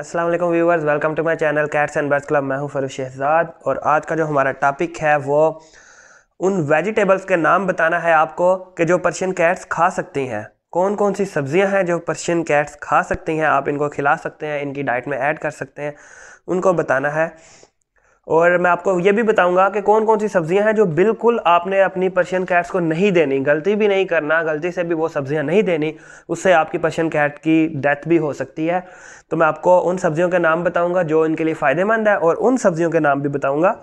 Aslam viewers welcome to my channel cats and birds club मैं हूँ फरू शहजाद और आज का जो हमारा टॉपिक है वो उन वेजिटेबल्स के नाम बताना है आपको कि जो पर्शियन कैट्स खा सकती हैं कौन कौन सी सब्जियां हैं जो पर्शियन कैट्स खा सकती हैं आप इनको खिला सकते हैं इनकी डाइट में ऐड कर सकते हैं उनको बताना है और मैं आपको ये भी बताऊंगा कि कौन कौन सी सब्जियां हैं जो बिल्कुल आपने अपनी पर्शियन कैट्स को नहीं देनी गलती भी नहीं करना गलती से भी वो सब्जियां नहीं देनी उससे आपकी पर्शियन कैट की डेथ भी हो सकती है तो मैं आपको उन सब्जियों के नाम बताऊंगा जो इनके लिए फ़ायदेमंद है और उन सब्जियों के नाम भी बताऊँगा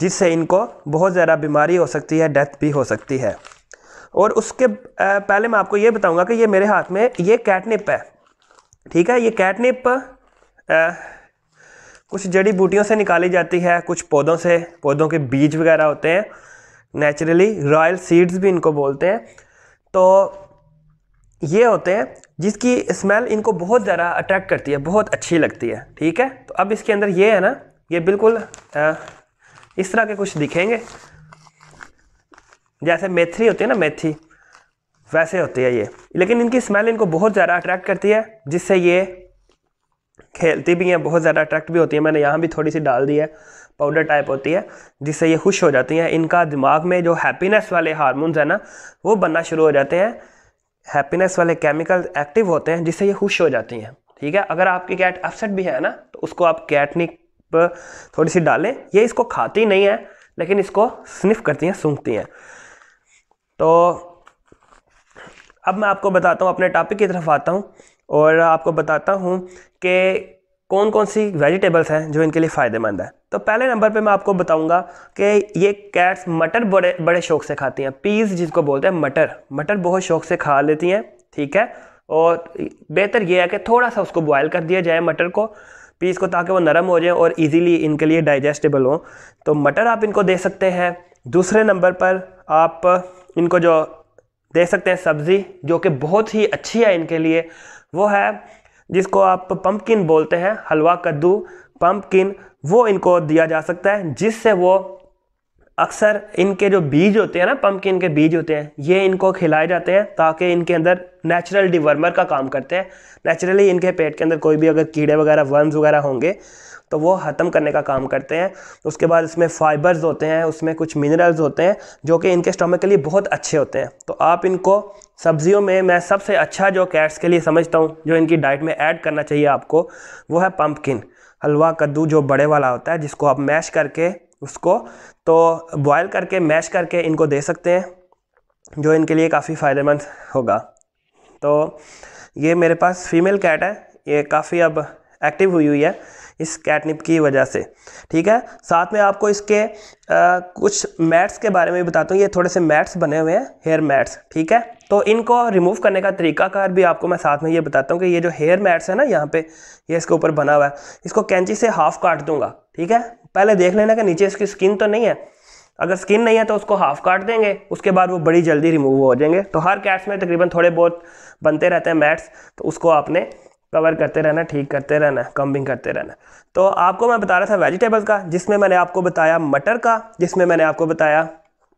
जिससे इनको बहुत ज़्यादा बीमारी हो सकती है डेथ भी हो सकती है और उसके पहले मैं आपको ये बताऊँगा कि ये मेरे हाथ में ये कैटनिप है ठीक है ये कैटनिप कुछ जड़ी बूटियों से निकाली जाती है कुछ पौधों से पौधों के बीज वगैरह होते हैं नेचुरली रॉयल सीड्स भी इनको बोलते हैं तो ये होते हैं जिसकी स्मेल इनको बहुत ज़्यादा अट्रैक्ट करती है बहुत अच्छी लगती है ठीक है तो अब इसके अंदर ये है ना ये बिल्कुल आ, इस तरह के कुछ दिखेंगे जैसे मेथी होती है ना मेथी वैसे होती है ये लेकिन इनकी स्मेल इनको बहुत ज़्यादा अट्रैक्ट करती है जिससे ये खेलती भी हैं बहुत ज़्यादा अट्रैक्ट भी होती हैं मैंने यहाँ भी थोड़ी सी डाल दी है पाउडर टाइप होती है जिससे ये खुश हो जाती हैं इनका दिमाग में जो हैप्पीनेस वाले हारमोन्स हैं ना वो बनना शुरू हो जाते हैं हैप्पीनेस वाले केमिकल एक्टिव होते हैं जिससे ये खुश हो जाती हैं ठीक है अगर आपकी कैट अपसेट भी है ना तो उसको आप कैटनिक पर थोड़ी सी डालें ये इसको खाती नहीं है लेकिन इसको स्निफ करती हैं सूंघती हैं तो अब मैं आपको बताता हूँ अपने टॉपिक की तरफ आता हूँ और आपको बताता हूँ कि कौन कौन सी वेजिटेबल्स हैं जो इनके लिए फ़ायदेमंद है तो पहले नंबर पे मैं आपको बताऊंगा कि ये कैट्स मटर बड़े बड़े शौक से खाती हैं पीस जिसको बोलते हैं मटर मटर बहुत शौक से खा लेती हैं ठीक है और बेहतर ये है कि थोड़ा सा उसको बॉयल कर दिया जाए मटर को पीस को ताकि वो नरम हो जाए और इजीली इनके लिए डाइजेस्टेबल हो तो मटर आप इनको दे सकते हैं दूसरे नंबर पर आप इनको जो दे सकते हैं सब्ज़ी जो कि बहुत ही अच्छी है इनके लिए वो है जिसको आप पम्पकिन बोलते हैं हलवा कद्दू पम्पकिन वो इनको दिया जा सकता है जिससे वो अक्सर इनके जो बीज होते हैं ना पम्पकिन के बीज होते हैं ये इनको खिलाए जाते हैं ताकि इनके अंदर नेचुरल डिवर्मर का काम करते हैं नेचुरली इनके पेट के अंदर कोई भी अगर कीड़े वगैरह वर्म्स वगैरह होंगे तो वो ख़त्म करने का काम करते हैं उसके बाद इसमें फाइबर्स होते हैं उसमें कुछ मिनरल्स होते हैं जो कि इनके स्टोमिक के लिए बहुत अच्छे होते हैं तो आप इनको सब्जियों में मैं सबसे अच्छा जो कैट्स के लिए समझता हूँ जो इनकी डाइट में ऐड करना चाहिए आपको वो है पम्पकिन हलवा कद्दू जो बड़े वाला होता है जिसको आप मैश करके उसको तो बॉयल करके मैश करके इनको दे सकते हैं जो इनके लिए काफ़ी फ़ायदेमंद होगा तो ये मेरे पास फीमेल कैट है ये काफ़ी अब एक्टिव हुई हुई है इस कैटनिप की वजह से ठीक है साथ में आपको इसके आ, कुछ मैट्स के बारे में भी बताता हूँ ये थोड़े से मैट्स बने हुए हैं हेयर मैट्स ठीक है तो इनको रिमूव करने का तरीकाकार भी आपको मैं साथ में ये बताता हूँ कि ये जो हेयर मैट्स है ना यहाँ पे ये इसके ऊपर बना हुआ है इसको कैंची से हाफ काट दूंगा ठीक है पहले देख लेना कि नीचे इसकी स्किन तो नहीं है अगर स्किन नहीं है तो उसको हाफ काट देंगे उसके बाद वो बड़ी जल्दी रिमूव हो जाएंगे तो हर कैट्स में तकरीबन थोड़े बहुत बनते रहते हैं मैट्स तो उसको आपने कवर करते रहना ठीक करते रहना कम्बिंग करते रहना तो आपको मैं बता रहा था वेजिटेबल का जिसमें मैंने आपको बताया मटर का जिसमें मैंने आपको बताया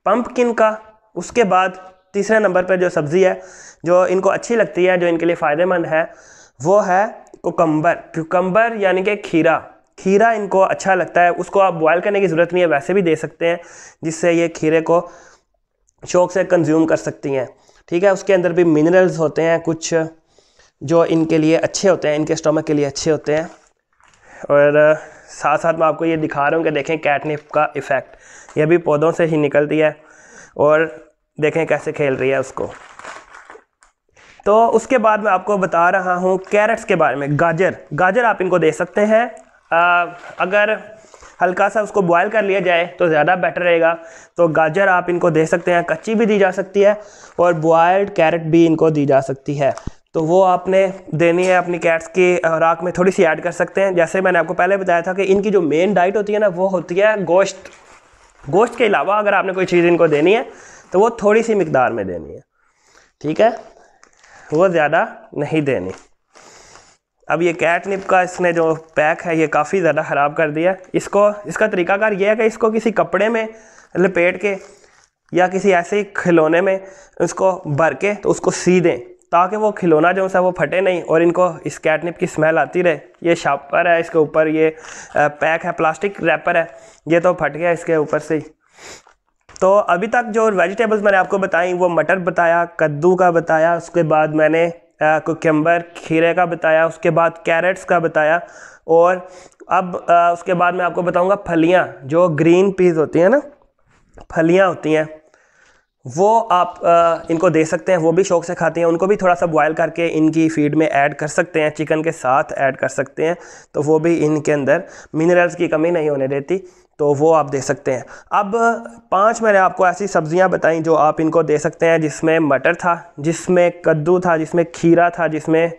पम्पकिन का उसके बाद तीसरे नंबर पर जो सब्ज़ी है जो इनको अच्छी लगती है जो इनके लिए फ़ायदेमंद है वो है कोकम्बर कुकम्बर यानी कि खीरा खीरा इनको अच्छा लगता है उसको आप बॉयल करने की ज़रूरत नहीं है वैसे भी दे सकते हैं जिससे ये खीरे को शौक से कंज्यूम कर सकती हैं ठीक है उसके अंदर भी मिनरल्स होते हैं कुछ जो इनके लिए अच्छे होते हैं इनके स्टोमक के लिए अच्छे होते हैं और साथ साथ मैं आपको ये दिखा रहा हूँ कि देखें कैटनिप का इफ़ेक्ट यह भी पौधों से ही निकलती है और देखें कैसे खेल रही है उसको तो उसके बाद मैं आपको बता रहा हूँ कैरेट्स के बारे में गाजर गाजर आप इनको दे सकते हैं आ, अगर हल्का सा उसको बॉयल कर लिया जाए तो ज़्यादा बेटर रहेगा तो गाजर आप इनको दे सकते हैं कच्ची भी दी जा सकती है और बॉयल्ड कैरेट भी इनको दी जा सकती है तो वो आपने देनी है अपनी कैट्स की राख में थोड़ी सी ऐड कर सकते हैं जैसे मैंने आपको पहले बताया था कि इनकी जो मेन डाइट होती है ना वो होती है गोश्त गोश्त के अलावा अगर आपने कोई चीज़ इनको देनी है तो वो थोड़ी सी मकदार में देनी है ठीक है वो ज़्यादा नहीं देनी अब ये कैट निप का इसने जो पैक है ये काफ़ी ज़्यादा ख़राब कर दिया इसको इसका तरीकाकार ये है कि इसको किसी कपड़े में लपेट के या किसी ऐसे खिलौने में उसको भर के तो उसको सी दें ताकि वो खिलौना जो है वो फटे नहीं और इनको इस कैटनिप की स्मेल आती रहे ये शापर है इसके ऊपर ये पैक है प्लास्टिक रैपर है ये तो फट गया इसके ऊपर से ही तो अभी तक जो वेजिटेबल्स मैंने आपको बताई वो मटर बताया कद्दू का बताया उसके बाद मैंने कोकम्बर खीरे का बताया उसके बाद कैरेट्स का बताया और अब आ, उसके बाद मैं आपको बताऊँगा फलियाँ जो ग्रीन पीस होती हैं ना फलियाँ होती हैं वो आप आ, इनको दे सकते हैं वो भी शौक से खाते हैं उनको भी थोड़ा सा बॉयल करके इनकी फीड में ऐड कर सकते हैं चिकन के साथ ऐड कर सकते हैं तो वो भी इनके अंदर मिनरल्स की कमी नहीं होने देती तो वो आप दे सकते हैं अब पांच मैंने आपको ऐसी सब्ज़ियां बताई जो आप इनको दे सकते हैं जिसमें मटर था जिसमें कद्दू था जिसमें खीरा था जिसमें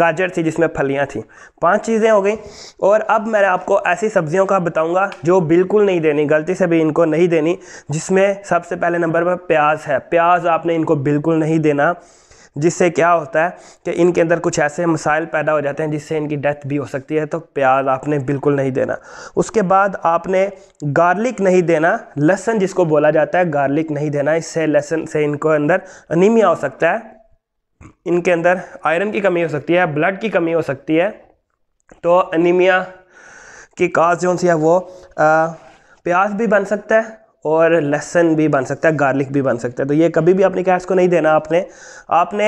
गाजर थी जिसमें फलियां थी पांच चीज़ें हो गई और अब मैं आपको ऐसी सब्ज़ियों का बताऊंगा जो बिल्कुल नहीं देनी गलती से भी इनको नहीं देनी जिसमें सबसे पहले नंबर पर प्याज है प्याज आपने इनको बिल्कुल नहीं देना जिससे क्या होता है कि इनके अंदर कुछ ऐसे मसाइल पैदा हो जाते हैं जिससे इनकी डेथ भी हो सकती है तो प्याज आपने बिल्कुल नहीं देना उसके बाद आपने गार्लिक नहीं देना लहसन जिसको बोला जाता है गार्लिक नहीं देना इससे लहसन से इनको अंदर अनिमिया हो सकता है इनके अंदर आयरन की कमी हो सकती है ब्लड की कमी हो सकती है तो अनिमिया की काज जो है वो आ, प्याज भी बन सकता है और लहसन भी बन सकता है गार्लिक भी बन सकता है तो ये कभी भी अपनी कैट्स को नहीं देना आपने आपने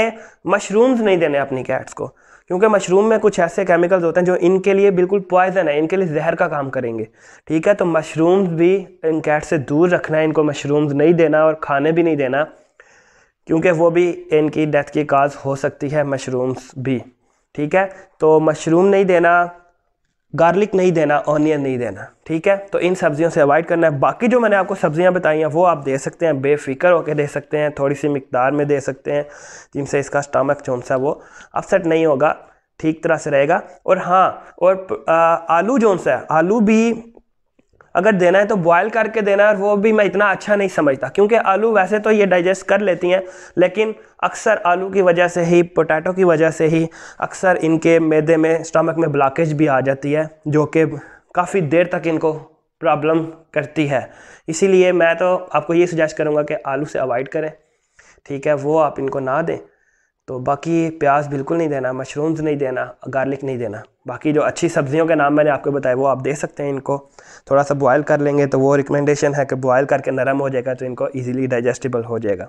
मशरूम्स नहीं देने अपनी कैट्स को क्योंकि मशरूम में कुछ ऐसे केमिकल्स होते हैं जो इनके लिए बिल्कुल पॉइजन है इनके लिए जहर का काम करेंगे ठीक है तो मशरूम्स भी इन कैट से दूर रखना है इनको मशरूम्स नहीं देना और खाने भी नहीं देना क्योंकि वो भी इनकी डेथ की काज हो सकती है मशरूम्स भी ठीक है तो मशरूम नहीं देना गार्लिक नहीं देना ऑनियन नहीं देना ठीक है तो इन सब्जियों से अवॉइड करना है बाकी जो मैंने आपको सब्जियां बताई हैं वो आप दे सकते हैं बेफिक्र होकर दे सकते हैं थोड़ी सी मकदार में दे सकते हैं जिनसे इसका स्टमक जो सा वो अपसेट नहीं होगा ठीक तरह से रहेगा और हाँ और आ, आलू जो सा है आलू भी अगर देना है तो बॉयल करके देना है वो भी मैं इतना अच्छा नहीं समझता क्योंकि आलू वैसे तो ये डाइजेस्ट कर लेती हैं लेकिन अक्सर आलू की वजह से ही पोटैटो की वजह से ही अक्सर इनके मैदे में स्टमक में ब्लॉकेज भी आ जाती है जो कि काफ़ी देर तक इनको प्रॉब्लम करती है इसीलिए मैं तो आपको ये सजेस्ट करूँगा कि आलू से अवॉइड करें ठीक है वो आप इनको ना दें तो बाकी प्याज बिल्कुल नहीं देना मशरूम्स नहीं देना गार्लिक नहीं देना बाकी जो अच्छी सब्जियों के नाम मैंने आपको बताए वो आप दे सकते हैं इनको थोड़ा सा बॉयल कर लेंगे तो वो रिकमेंडेशन है कि बॉयल करके नरम हो जाएगा तो इनको ईजिली डाइजेस्टिबल हो जाएगा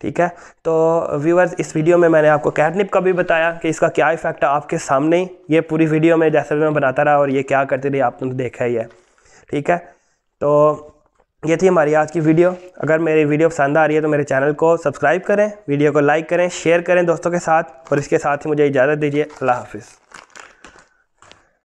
ठीक है तो व्यूअर्स इस वीडियो में मैंने आपको कैटनिप का भी बताया कि इसका क्या इफेक्ट है आपके सामने ही ये पूरी वीडियो में जैसे मैं बनाता रहा और ये क्या करती रही आपने तो देखा ही है ठीक है तो ये थी हमारी आज की वीडियो अगर मेरी वीडियो पसंद आ रही है तो मेरे चैनल को सब्सक्राइब करें वीडियो को लाइक करें शेयर करें दोस्तों के साथ और इसके साथ ही मुझे इजाज़त दीजिए अल्लाह हाफिज़